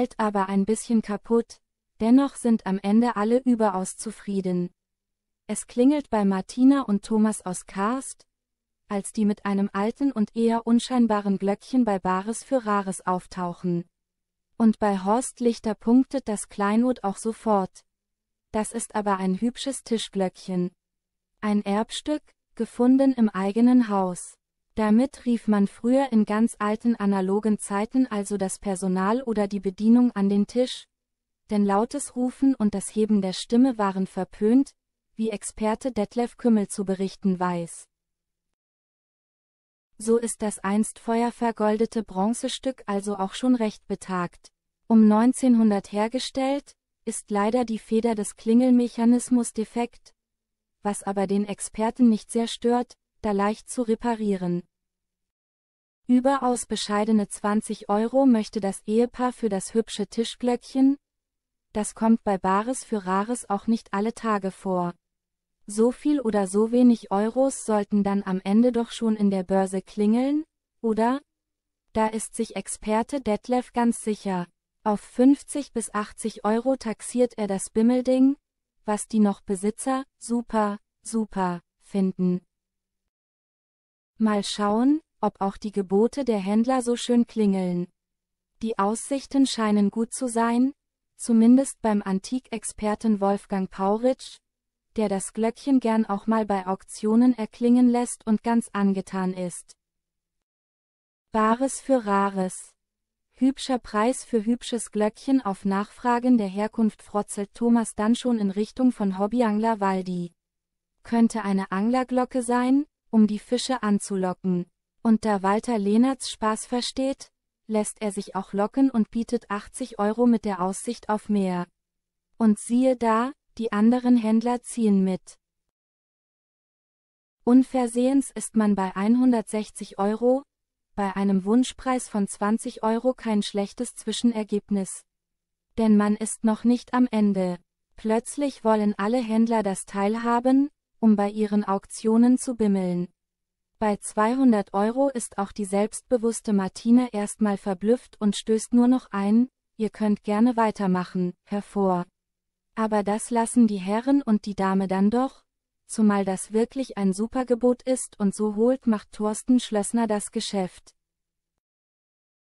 bald aber ein bisschen kaputt, dennoch sind am Ende alle überaus zufrieden. Es klingelt bei Martina und Thomas aus Karst, als die mit einem alten und eher unscheinbaren Glöckchen bei Bares für Rares auftauchen. Und bei Horst Lichter punktet das Kleinod auch sofort. Das ist aber ein hübsches Tischglöckchen. Ein Erbstück, gefunden im eigenen Haus. Damit rief man früher in ganz alten analogen Zeiten also das Personal oder die Bedienung an den Tisch, denn lautes Rufen und das Heben der Stimme waren verpönt, wie Experte Detlef Kümmel zu berichten weiß. So ist das einst feuervergoldete Bronzestück also auch schon recht betagt. Um 1900 hergestellt, ist leider die Feder des Klingelmechanismus defekt, was aber den Experten nicht sehr stört, da leicht zu reparieren Überaus bescheidene 20 Euro möchte das Ehepaar für das hübsche Tischglöckchen? das kommt bei Bares für Rares auch nicht alle Tage vor. So viel oder so wenig Euros sollten dann am Ende doch schon in der Börse klingeln, oder? Da ist sich Experte Detlef ganz sicher. Auf 50 bis 80 Euro taxiert er das Bimmelding, was die noch Besitzer, super, super, finden. Mal schauen, ob auch die Gebote der Händler so schön klingeln. Die Aussichten scheinen gut zu sein, zumindest beim Antikexperten Wolfgang Pauritsch, der das Glöckchen gern auch mal bei Auktionen erklingen lässt und ganz angetan ist. Bares für Rares. Hübscher Preis für hübsches Glöckchen auf Nachfragen der Herkunft frotzelt Thomas dann schon in Richtung von Hobbyangler Waldi. Könnte eine Anglerglocke sein, um die Fische anzulocken. Und da Walter Lehnertz Spaß versteht, lässt er sich auch locken und bietet 80 Euro mit der Aussicht auf mehr. Und siehe da, die anderen Händler ziehen mit. Unversehens ist man bei 160 Euro, bei einem Wunschpreis von 20 Euro kein schlechtes Zwischenergebnis. Denn man ist noch nicht am Ende. Plötzlich wollen alle Händler das Teil haben, um bei ihren Auktionen zu bimmeln. Bei 200 Euro ist auch die selbstbewusste Martina erstmal verblüfft und stößt nur noch ein, ihr könnt gerne weitermachen, hervor. Aber das lassen die Herren und die Dame dann doch, zumal das wirklich ein Supergebot ist und so holt macht Thorsten Schlössner das Geschäft.